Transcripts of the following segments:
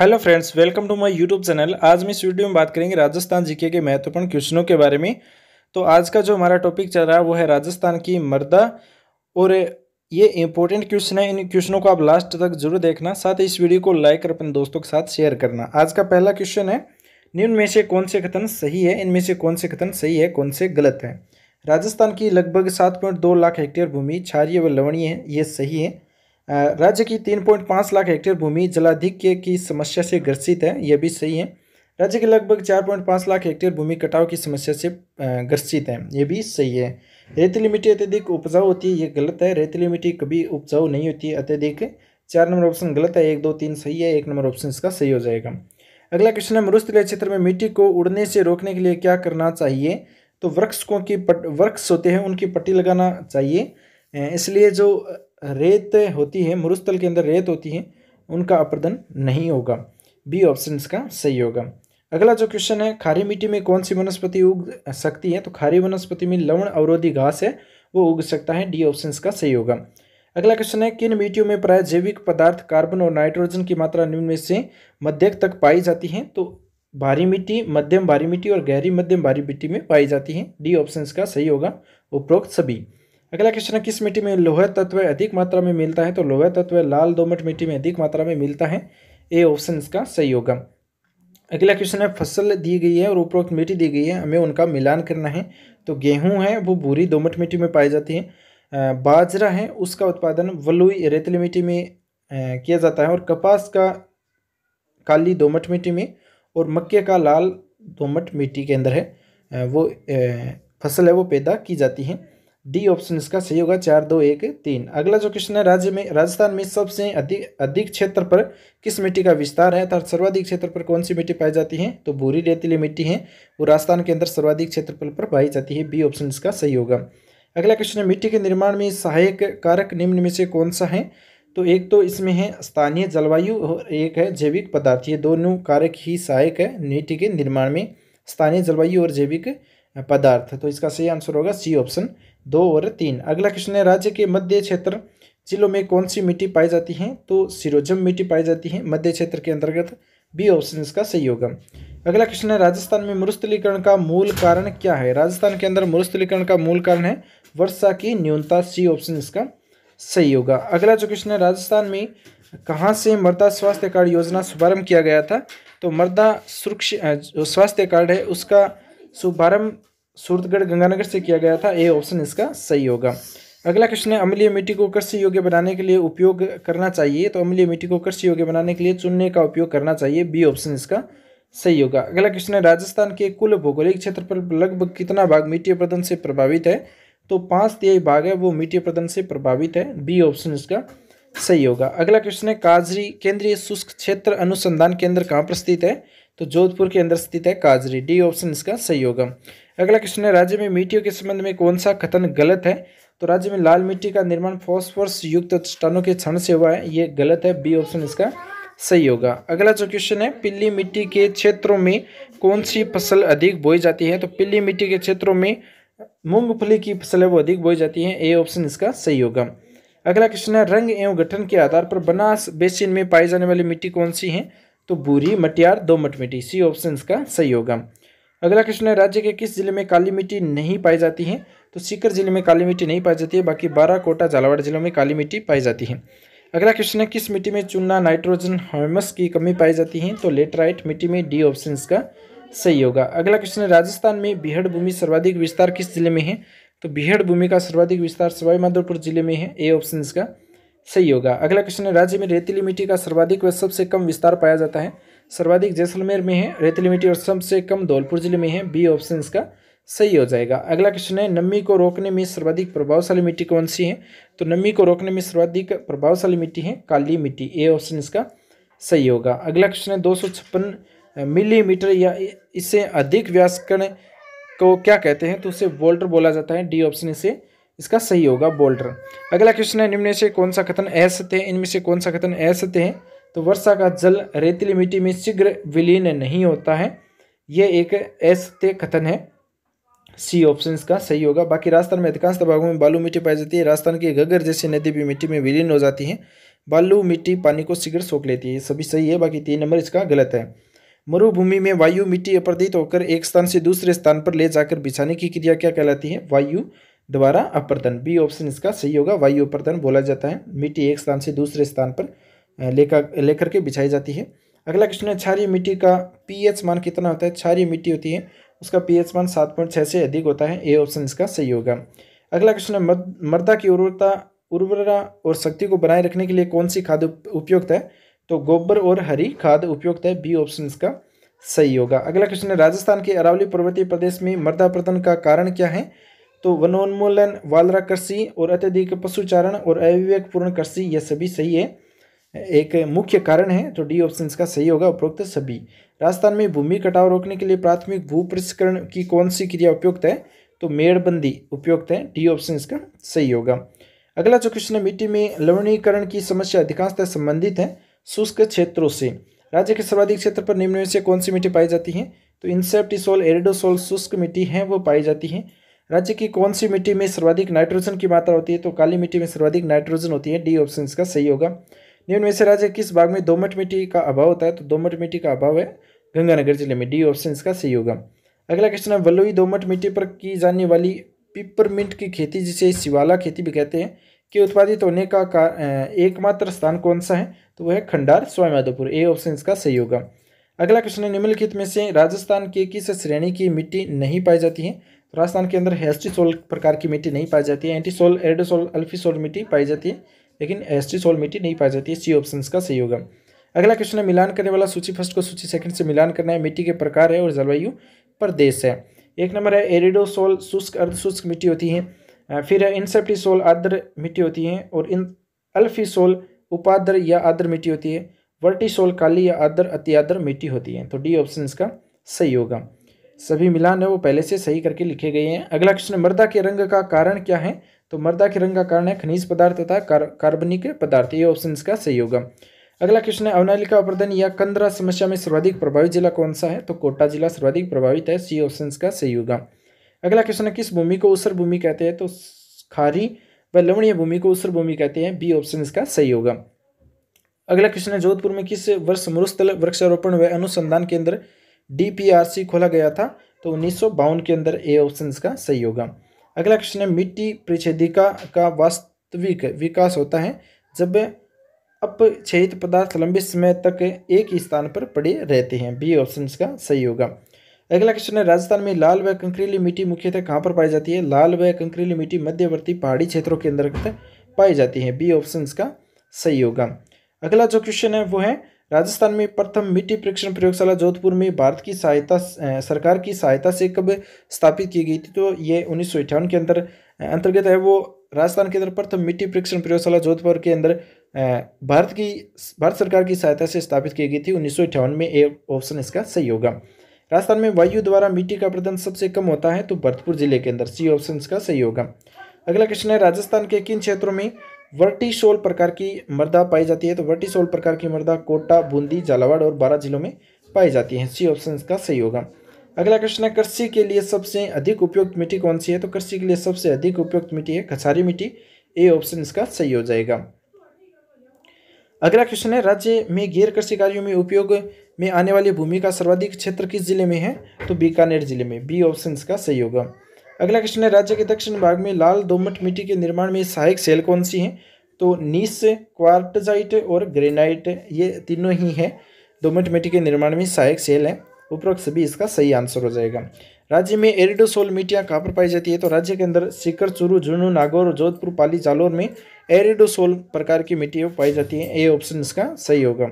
hello friends welcome to my YouTube channel आज मैं इस वीडियो में बात करेंगे राजस्थान जीके के महत्वपूर्ण क्वेश्चनों के बारे में तो आज का जो हमारा टॉपिक चल रहा है वो है राजस्थान की मर्दा और ये इंपॉर्टेंट क्वेश्चन है इन क्वेश्चनों को आप लास्ट तक जरूर देखना साथ ही इस वीडियो को लाइक और अपने दोस्तों के साथ शेयर करना आज का पहला क्वेश्चन है निम्न में से कौन से कथन सही है इनमें से कौन से कथन सही है कौन से गलत है राजस्थान की लगभग सात पॉइंट दो लाख हेक्टेयर भूमि क्षारीय व लवणीय है ये सही है राज्य की तीन पॉइंट पाँच लाख हेक्टेयर भूमि जलाधिक्य की समस्या से ग्रसित है यह भी सही है राज्य के लगभग चार पॉइंट पाँच लाख हेक्टेयर भूमि कटाव की समस्या से ग्रसित है यह भी सही है रेतीली मिट्टी अत्यधिक उपजाऊ होती है ये गलत है रेतीली मिट्टी कभी उपजाऊ नहीं होती है अत्यधिक चार नंबर ऑप्शन गलत है एक दो तीन सही है एक नंबर ऑप्शन इसका सही हो जाएगा अगला क्वेश्चन है मरुस्थलीय क्षेत्र में मिट्टी को उड़ने से रोकने के लिए क्या करना चाहिए तो वृक्ष को की पट वृक्ष होते हैं उनकी पट्टी लगाना चाहिए इसलिए जो रेत होती है मरुस्थल के अंदर रेत होती है उनका अप्रदन नहीं होगा बी ऑप्शन इसका सही होगा अगला जो क्वेश्चन है खारी मिट्टी में कौन सी वनस्पति उग सकती है तो खारी वनस्पति में लवण अवरोधी घास है वो उग सकता है डी ऑप्शन का सही होगा अगला क्वेश्चन है किन मिट्टियों में प्राय जैविक पदार्थ कार्बन और नाइट्रोजन की मात्रा निम्न में से मध्यक तक पाई जाती है तो भारी मिट्टी मध्यम भारी मिट्टी और गहरी मध्यम भारी मिट्टी में पाई जाती है डी ऑप्शन का सही होगा उपरोक्त सभी अगला क्वेश्चन है किस मिट्टी में लोहे तत्व अधिक मात्रा में मिलता है तो लोहे तत्व लाल दोमट मिट्टी में अधिक मात्रा में मिलता है ए ऑप्शन इसका सही होगा अगला क्वेश्चन है फसल दी गई है और उपरोक्त मिट्टी दी गई है हमें उनका मिलान करना है तो गेहूं है वो भूरी दोमट मिट्टी में पाई जाती है बाजरा है उसका उत्पादन वलुई रेतली मिट्टी में किया जाता है और कपास का काली दोमट मिट्टी में और मक्के का लाल दोमट मिट्टी के अंदर है वो फसल है वो पैदा की जाती है डी ऑप्शन इसका सही होगा चार दो एक तीन अगला जो क्वेश्चन है राज्य में राजस्थान में सबसे अधिक अधिक क्षेत्र पर किस मिट्टी का विस्तार है अर्थात सर्वाधिक क्षेत्र पर कौन सी मिट्टी पाई जाती है तो भूरी रेतीली मिट्टी है वो राजस्थान के अंदर सर्वाधिक क्षेत्रफल पर पाई जाती है बी ऑप्शन इसका सही होगा अगला क्वेश्चन है मिट्टी के निर्माण में सहायक कारक निम्न में से कौन सा है तो एक तो इसमें है स्थानीय जलवायु और एक है जैविक पदार्थ ये दोनों कारक ही सहायक है मिट्टी के निर्माण में स्थानीय जलवायु और जैविक पदार्थ तो इसका सही आंसर होगा सी ऑप्शन दो और तीन अगला क्वेश्चन है राज्य के मध्य क्षेत्र जिलों में कौन सी मिट्टी पाई जाती है तो सिरोजम मिट्टी पाई जाती है मध्य क्षेत्र के अंतर्गत बी ऑप्शन इसका सही होगा अगला क्वेश्चन है राजस्थान में मुरुस्थलीकरण का मूल कारण क्या है राजस्थान के अंदर मुरुस्थलीकरण का मूल कारण है वर्षा की न्यूनता सी ऑप्शन इसका सही होगा अगला जो क्वेश्चन है राजस्थान में कहाँ से मृदा स्वास्थ्य कार्ड योजना शुभारंभ किया गया था तो मृदा सुरक्षा जो स्वास्थ्य कार्ड है उसका शुभारंभ सूरतगढ़ गंगानगर से किया गया था ए ऑप्शन इसका सही होगा अगला क्वेश्चन है अम्लीय मिट्टी को कृषि योग्य बनाने के लिए उपयोग करना चाहिए तो अम्लीय मिट्टी को कृषि योग्य बनाने के लिए चुनने का उपयोग करना चाहिए बी ऑप्शन इसका सही होगा अगला क्वेश्चन है राजस्थान के कुल भौगोलिक क्षेत्र पर लगभग कितना भाग मिट्टी प्रदन से प्रभावित है तो पाँच तिहाई भाग है वो मिट्टी प्रदन से प्रभावित है बी ऑप्शन इसका सही होगा अगला क्वेश्चन है काजरी केंद्रीय शुष्क क्षेत्र अनुसंधान केंद्र कहाँ पर स्थित है तो जोधपुर के अंदर स्थित है काजरी डी ऑप्शन इसका सही होगा अगला क्वेश्चन है राज्य में मिट्टियों के संबंध में कौन सा कथन गलत है तो राज्य में लाल मिट्टी का निर्माण फॉस्फोर्स युक्त चट्टानों के क्षण से हुआ है ये गलत है बी ऑप्शन इसका सही होगा अगला जो क्वेश्चन है पिल्ली मिट्टी के क्षेत्रों में कौन सी फसल अधिक बोई जाती है तो पिल्ली मिट्टी के क्षेत्रों में मूंगफली की फसल है वो अधिक बोई जाती है ए ऑप्शन इसका सही होगा अगला क्वेश्चन है रंग एवं गठन के आधार पर बनास बेसिन में पाई जाने वाली मिट्टी कौन सी है तो बूरी मटियार दो मट मिट्टी सी ऑप्शन इसका सही होगा अगला क्वेश्चन है राज्य के किस जिले में काली मिट्टी नहीं पाई जाती है तो सीकर जिले में काली मिट्टी नहीं पाई जाती है बाकी बारह कोटा झालावाड़ जिलों में काली मिट्टी पाई जाती है अगला क्वेश्चन है किस मिट्टी में चूना नाइट्रोजन हॉमस की कमी पाई जाती है तो लेटराइट मिट्टी में डी ऑप्शन का सही होगा अगला क्वेश्चन है राजस्थान में बिहड़ भूमि सर्वाधिक विस्तार किस जिले में है तो बिहड़ भूमि का सर्वाधिक विस्तार सवाईमाधोपुर जिले में है ए ऑप्शन का सही होगा अगला क्वेश्चन है राज्य में रेतीली मिट्टी का सर्वाधिक व सबसे कम विस्तार पाया जाता है सर्वाधिक जैसलमेर में है रेतली मिट्टी और सबसे कम धौलपुर जिले में है बी ऑप्शन इसका सही हो जाएगा अगला क्वेश्चन है नमी को रोकने में सर्वाधिक प्रभावशाली मिट्टी कौन सी है तो नमी को रोकने में सर्वाधिक प्रभावशाली मिट्टी है काली मिट्टी ए ऑप्शन इसका सही होगा अगला क्वेश्चन है दो सौ छप्पन मिलीमीटर या इससे अधिक कण को क्या कहते हैं तो उसे बोल्टर बोला जाता है डी ऑप्शन इसे इसका सही होगा बोल्टर अगला क्वेश्चन है निम्न से कौन सा कथन असत्य है इनमें से कौन सा कथन असत्य है तो वर्षा का जल रेतीली मिट्टी में शीघ्र विलीन नहीं होता है यह एक ऐसते कथन है सी ऑप्शन का सही होगा बाकी राजस्थान में अधिकांश भागों में बालू मिट्टी पाई जाती है राजस्थान की गगर जैसी नदी भी मिट्टी में विलीन हो जाती है बालू मिट्टी पानी को शीघ्र सोख लेती है सभी सही है बाकी तीन नंबर इसका गलत है मरुभूमि में वायु मिट्टी अपर्दित होकर एक स्थान से दूसरे स्थान पर ले जाकर बिछाने की क्रिया क्या कहलाती है वायु द्वारा अपर्दन बी ऑप्शन इसका सही होगा वायु अपर्दन बोला जाता है मिट्टी एक स्थान से दूसरे स्थान पर लेकर लेकर के बिछाई जाती है अगला क्वेश्चन है क्षारीय मिट्टी का पीएच मान कितना होता है क्षारीय मिट्टी होती है उसका पीएच मान सात पॉइंट छः से अधिक होता है ए ऑप्शन इसका सही होगा अगला क्वेश्चन है मर्द मृदा की उर्वरता उर्वरा और शक्ति को बनाए रखने के लिए कौन सी खाद उपयुक्त है तो गोबर और हरी खाद उपयुक्त है बी ऑप्शन इसका सही होगा अगला क्वेश्चन है राजस्थान के अरावली पर्वतीय प्रदेश में मृदा प्रदन का कारण क्या है तो वनोन्मूलन वालरा कृषि और अत्यधिक पशुचारण और अविवेकपूर्ण कृषि यह सभी सही है एक मुख्य कारण है तो डी ऑप्शन का सही होगा उपरोक्त सभी राजस्थान में भूमि कटाव रोकने के लिए प्राथमिक भू परिष्करण की कौन सी क्रिया उपयुक्त है तो मेड़बंदी उपयुक्त है डी ऑप्शन इसका सही होगा अगला जो क्वेश्चन है मिट्टी में लवणीकरण की समस्या अधिकांशतः संबंधित है शुष्क क्षेत्रों से राज्य के सर्वाधिक क्षेत्र पर निम्न से कौन सी मिट्टी पाई जाती है तो इंसेप्टिसोल एरिडोसोल शुष्क मिट्टी है वो पाई जाती है राज्य की कौन सी मिट्टी में सर्वाधिक नाइट्रोजन की मात्रा होती है तो काली मिट्टी में सर्वाधिक नाइट्रोजन होती है डी ऑप्शन इसका सही होगा निम्न में से राज्य किस भाग में दोमट मिट्टी का अभाव होता है तो दोमट मिट्टी का अभाव है गंगानगर जिले में डी ऑप्शन इसका सही होगा अगला क्वेश्चन है वलोई दोमट मिट्टी पर की जाने वाली पिपरमिंट की खेती जिसे शिवाला खेती भी कहते हैं कि उत्पादित होने का, का एकमात्र स्थान कौन सा है तो वह है खंडार स्वामीमाधोपुर ए ऑप्शन इसका सही होगा अगला क्वेश्चन है निम्नलिखित में से राजस्थान के किस श्रेणी की मिट्टी नहीं पाई जाती है तो राजस्थान के अंदर हेस्टिसोल प्रकार की मिट्टी नहीं पाई जाती है एंटीसोल एरडोसोल अल्फीसोल मिट्टी पाई जाती है लेकिन एस टी सोल मिट्टी नहीं पाई जाती है सी ऑप्शन का सही होगा अगला क्वेश्चन है मिलान करने वाला सूची फर्स्ट को सूची सेकंड से मिलान करना है मिट्टी के प्रकार है और जलवायु प्रदेश है एक नंबर है एरिडोसोल शुष्क अर्ध शुष्क मिट्टी होती है फिर है इंसेप्टिसोल आर्द्र मिट्टी होती है और इन अल्फिसोल उपाद्र या आर्द्र मिट्टी होती है वर्टिसोल काली या आर्द्र आद्र मिट्टी होती है तो डी ऑप्शन इसका सही होगा सभी मिलान है वो पहले से सही करके लिखे गए हैं अगला क्वेश्चन मृदा के रंग का कारण क्या है तो मृदा के रंग का कारण है खनिज पदार्थ तथा कार्बनिक पदार्थ ये ऑप्शन इसका सही होगा अगला क्वेश्चन है अवनालिका अपरदन या कंदरा समस्या में सर्वाधिक प्रभावित जिला कौन सा है तो कोटा जिला सर्वाधिक प्रभावित है सी ऑप्शन का सही होगा अगला क्वेश्चन है किस भूमि को उसर भूमि कहते हैं तो खारी व लवणीय भूमि को उसर भूमि कहते हैं बी ऑप्शन इसका सही होगा अगला क्वेश्चन है जोधपुर में किस वर्ष मरुस्थल वृक्षारोपण व अनुसंधान केंद्र डी खोला गया था तो उन्नीस के अंदर ए ऑप्शन इसका सही होगा अगला क्वेश्चन है मिट्टी परिच्छेदिका का वास्तविक विकास होता है जब अपक्षयित पदार्थ लंबे समय तक एक ही स्थान पर पड़े रहते हैं बी ऑप्शन का सही होगा अगला क्वेश्चन है राजस्थान में लाल व कंकरीली मिट्टी मुख्यतः कहाँ पर पाई जाती है लाल व कंकरीली मिट्टी मध्यवर्ती पहाड़ी क्षेत्रों के अंतर्गत पाई जाती है बी ऑप्शन का सही होगा अगला जो क्वेश्चन है वो है राजस्थान में प्रथम मिट्टी परीक्षण प्रयोगशाला जोधपुर में भारत की सहायता सरकार की सहायता से कब स्थापित की गई थी तो ये उन्नीस के अंदर अंतर्गत है वो राजस्थान के अंदर प्रथम मिट्टी परीक्षण प्रयोगशाला जोधपुर के अंदर भारत की भारत सरकार की सहायता से स्थापित की गई थी उन्नीस में ए ऑप्शन इसका सही होगा राजस्थान में वायु द्वारा मिट्टी का प्रदर्शन सबसे कम होता है तो भरतपुर जिले के अंदर सी ऑप्शन का सही होगा अगला क्वेश्चन है राजस्थान के किन क्षेत्रों में वर्टिसोल प्रकार की मृदा पाई जाती है तो वर्टिसोल प्रकार की मृदा कोटा बूंदी झालावाड़ और बारह जिलों में पाई जाती है सी ऑप्शन का सही होगा अगला क्वेश्चन है कृषि के लिए सबसे अधिक उपयुक्त मिट्टी कौन सी है तो कृषि के लिए सबसे अधिक उपयुक्त मिट्टी है खसारी मिट्टी ए ऑप्शन इसका सही हो जाएगा अगला क्वेश्चन है राज्य में गैर कृषि कार्यों में उपयोग में आने वाली भूमि का सर्वाधिक क्षेत्र किस जिले में है तो बीकानेर जिले में बी ऑप्शन इसका सही होगा अगला क्वेश्चन है राज्य के दक्षिण भाग में लाल दोमट मिट्टी के निर्माण में सहायक सेल कौन सी हैं तो नीस क्वार्टजाइट और ग्रेनाइट ये तीनों ही हैं दोमट मिट्टी के निर्माण में सहायक सेल है उपरोक्त सभी इसका सही आंसर हो जाएगा राज्य में एरिडोसोल मिट्टियाँ कहाँ पर पाई जाती है तो राज्य के अंदर सीकर चूरू झुनू नागौर और जोधपुर पाली जालौर में एरिडोसोल प्रकार की मिट्टियाँ पाई जाती हैं ए ऑप्शन इसका सही होगा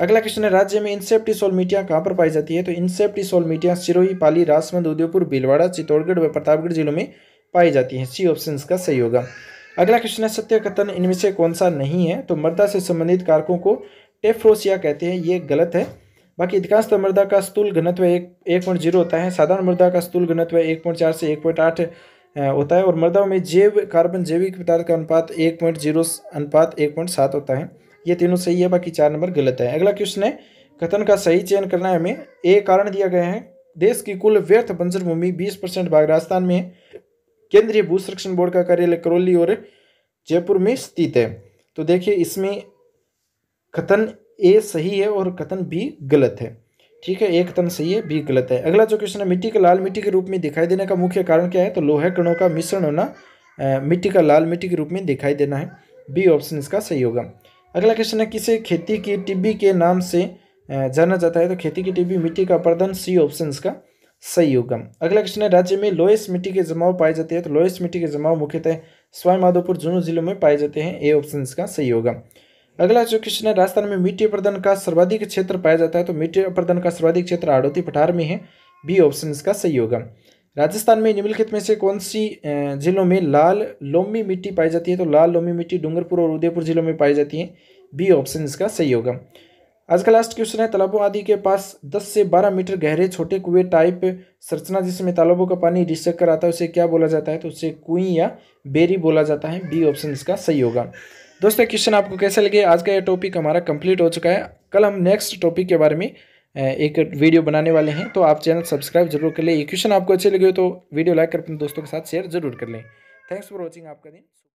अगला क्वेश्चन है राज्य में इंसेप्टी सोलमीटिया कहाँ पर पाई जाती है तो इंसेप्टी मीटिया सिरोही पाली राजमंद उदयपुर भीलवाड़ा चित्तौड़गढ़ व प्रतापगढ़ जिलों में पाई जाती है सी ऑप्शन का सही होगा अगला क्वेश्चन है सत्य कथन इनमें से कौन सा नहीं है तो मर्दा से संबंधित कारकों को टेफ्रोसिया कहते हैं ये गलत है बाकी अधिकांशतः तो मृदा का स्थूल घनत्व एक एक पॉइंट जीरो होता है साधारण मृदा का स्थूल घनत्व एक पॉइंट चार से एक पॉइंट आठ होता है और मृदाओं में जैव कार्बन जैविक पदार्थ का अनुपात एक पॉइंट जीरो अनुपात एक पॉइंट सात होता है ये तीनों सही है बाकी चार नंबर गलत है अगला क्वेश्चन है कथन का सही चयन करना है हमें ए कारण दिया गया है देश की कुल व्यर्थ बंजर भूमि बीस परसेंट भाग राजस्थान में है केंद्रीय भू संरक्षण बोर्ड का कार्यालय करौली और जयपुर में स्थित है तो देखिए इसमें कथन ए सही है और कथन बी गलत है ठीक है ए कथन सही है बी गलत है अगला जो क्वेश्चन है मिट्टी का लाल मिट्टी के रूप में दिखाई देने का मुख्य कारण क्या है तो लोहे कणों का मिश्रण होना मिट्टी का लाल मिट्टी के रूप में दिखाई देना है बी ऑप्शन इसका सही होगा अगला क्वेश्चन है किसे खेती की टिब्बी के नाम से जाना जाता है तो खेती की टिब्बी मिट्टी का प्रदान सी ऑप्शन का सही होगा अगला क्वेश्चन है राज्य में लोएस मिट्टी के जमाव पाए जाते हैं तो लोएस मिट्टी के जमाव मुख्यतः स्वाईमाधोपुर जुनू जिलों में पाए जाते हैं ए ऑप्शन का सही होगा अगला जो क्वेश्चन है राजस्थान में मिट्टी प्रदान का सर्वाधिक क्षेत्र पाया जाता है तो मिट्टी अपर्दन का सर्वाधिक क्षेत्र आड़ोती पठार में है बी ऑप्शन इसका सही होगा राजस्थान में निम्नलिखित में से कौन सी जिलों में लाल लोमी मिट्टी पाई जाती है तो लाल लोमी मिट्टी डूंगरपुर और उदयपुर जिलों में पाई जाती है बी ऑप्शन इसका सही होगा आज का लास्ट क्वेश्चन है तालाबों आदि के पास 10 से 12 मीटर गहरे छोटे कुएं टाइप संरचना जिसमें तालाबों का पानी रिसक कर आता है उसे क्या बोला जाता है तो उसे कुई या बेरी बोला जाता है बी ऑप्शन इसका सही होगा दोस्तों क्वेश्चन आपको कैसे लगे आज का यह टॉपिक हमारा कंप्लीट हो चुका है कल हम नेक्स्ट टॉपिक के बारे में एक वीडियो बनाने वाले हैं तो आप चैनल सब्सक्राइब जरूर कर लें ये क्वेश्चन आपको अच्छे लगे हो तो वीडियो लाइक कर अपने दोस्तों के साथ शेयर जरूर कर लें थैंक्स फॉर वॉचिंग आपका दिन